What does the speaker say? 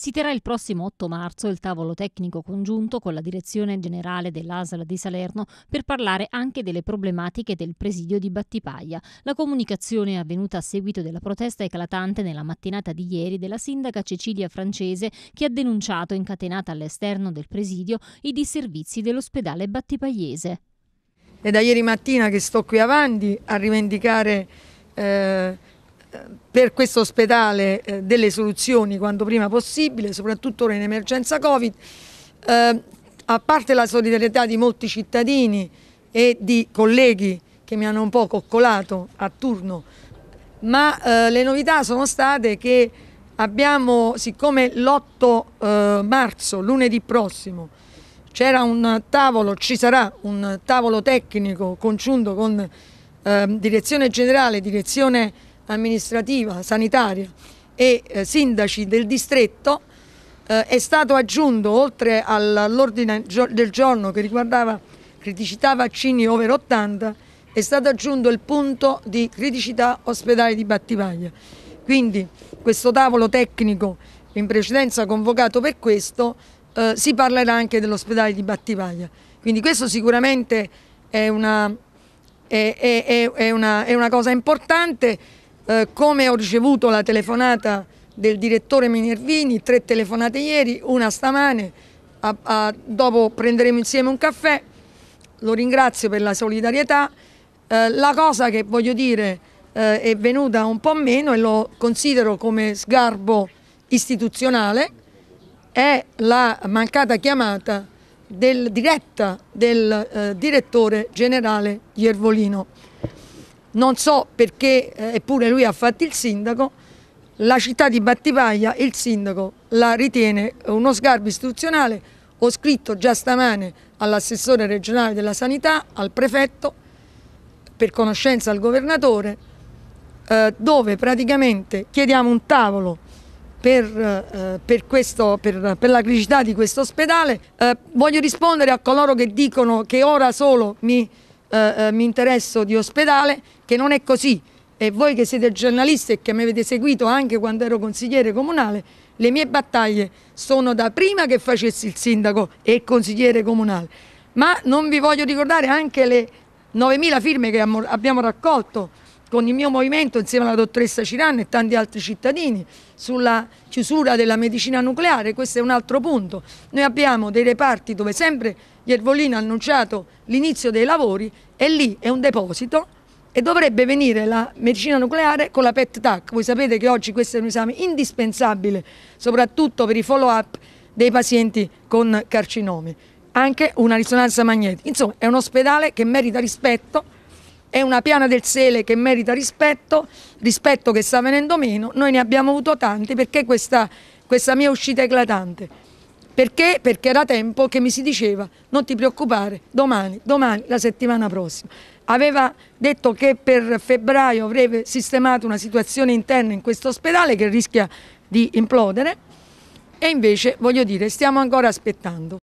Si terrà il prossimo 8 marzo il tavolo tecnico congiunto con la direzione generale dell'ASL di Salerno per parlare anche delle problematiche del presidio di Battipaglia. La comunicazione è avvenuta a seguito della protesta eclatante nella mattinata di ieri della sindaca Cecilia Francese che ha denunciato, incatenata all'esterno del presidio, i disservizi dell'ospedale battipagliese. È da ieri mattina che sto qui avanti a rivendicare eh, per questo ospedale eh, delle soluzioni quanto prima possibile, soprattutto ora in emergenza Covid, eh, a parte la solidarietà di molti cittadini e di colleghi che mi hanno un po' coccolato a turno, ma eh, le novità sono state che abbiamo, siccome l'8 marzo, lunedì prossimo, c'era un tavolo, ci sarà un tavolo tecnico congiunto con ehm, direzione generale, direzione amministrativa, sanitaria e eh, sindaci del distretto eh, è stato aggiunto oltre all'ordine del giorno che riguardava criticità vaccini over 80 è stato aggiunto il punto di criticità ospedale di Battivaglia. Quindi questo tavolo tecnico in precedenza convocato per questo eh, si parlerà anche dell'ospedale di Battivaglia. Quindi questo sicuramente è una, è, è, una, è una cosa importante eh, come ho ricevuto la telefonata del direttore Minervini, tre telefonate ieri, una stamane, a, a, dopo prenderemo insieme un caffè, lo ringrazio per la solidarietà. Eh, la cosa che voglio dire eh, è venuta un po' meno e lo considero come sgarbo istituzionale è la mancata chiamata del, diretta del eh, direttore generale Iervolino non so perché, eh, eppure lui ha fatto il sindaco, la città di Battipaglia, il sindaco la ritiene uno sgarbo istituzionale, ho scritto già stamane all'assessore regionale della sanità, al prefetto, per conoscenza al governatore, eh, dove praticamente chiediamo un tavolo per, eh, eh per, questo, per, per la criticità di questo ospedale. Eh, voglio rispondere a coloro che dicono che ora solo mi eh, eh, mi interesso di ospedale, che non è così. E voi che siete giornalisti e che mi avete seguito anche quando ero consigliere comunale, le mie battaglie sono da prima che facessi il sindaco e il consigliere comunale. Ma non vi voglio ricordare anche le 9.000 firme che abbiamo raccolto con il mio movimento insieme alla dottoressa Ciranna e tanti altri cittadini sulla chiusura della medicina nucleare, questo è un altro punto. Noi abbiamo dei reparti dove sempre Iervolino ha annunciato l'inizio dei lavori e lì è un deposito e dovrebbe venire la medicina nucleare con la PET TAC. Voi sapete che oggi questo è un esame indispensabile, soprattutto per i follow up dei pazienti con carcinomi. Anche una risonanza magnetica. Insomma, è un ospedale che merita rispetto è una piana del sele che merita rispetto, rispetto che sta venendo meno, noi ne abbiamo avuto tanti perché questa, questa mia uscita è eclatante. Perché? Perché era tempo che mi si diceva non ti preoccupare, domani, domani, la settimana prossima. Aveva detto che per febbraio avrebbe sistemato una situazione interna in questo ospedale che rischia di implodere e invece, voglio dire, stiamo ancora aspettando.